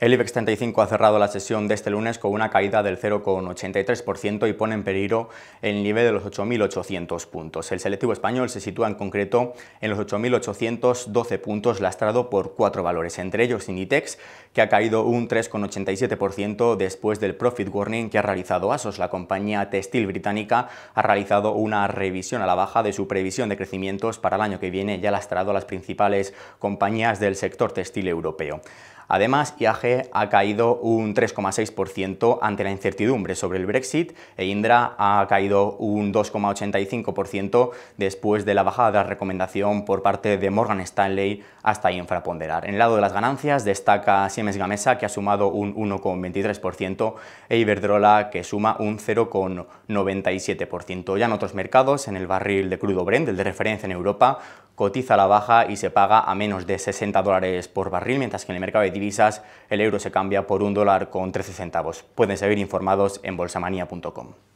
El IBEX 35 ha cerrado la sesión de este lunes con una caída del 0,83% y pone en peligro el nivel de los 8.800 puntos. El selectivo español se sitúa en concreto en los 8.812 puntos lastrado por cuatro valores, entre ellos Inditex, que ha caído un 3,87% después del profit warning que ha realizado ASOS. La compañía textil británica ha realizado una revisión a la baja de su previsión de crecimientos para el año que viene y ha lastrado a las principales compañías del sector textil europeo. Además, IAG ha caído un 3,6% ante la incertidumbre sobre el Brexit e Indra ha caído un 2,85% después de la bajada de la recomendación por parte de Morgan Stanley hasta infraponderar. En el lado de las ganancias destaca Siemens Gamesa que ha sumado un 1,23% e Iberdrola que suma un 0,97%. Ya en otros mercados, en el barril de crudo Brent, el de referencia en Europa, cotiza la baja y se paga a menos de 60 dólares por barril, mientras que en el mercado de divisas el euro se cambia por un dólar con 13 centavos. Pueden seguir informados en bolsamanía.com.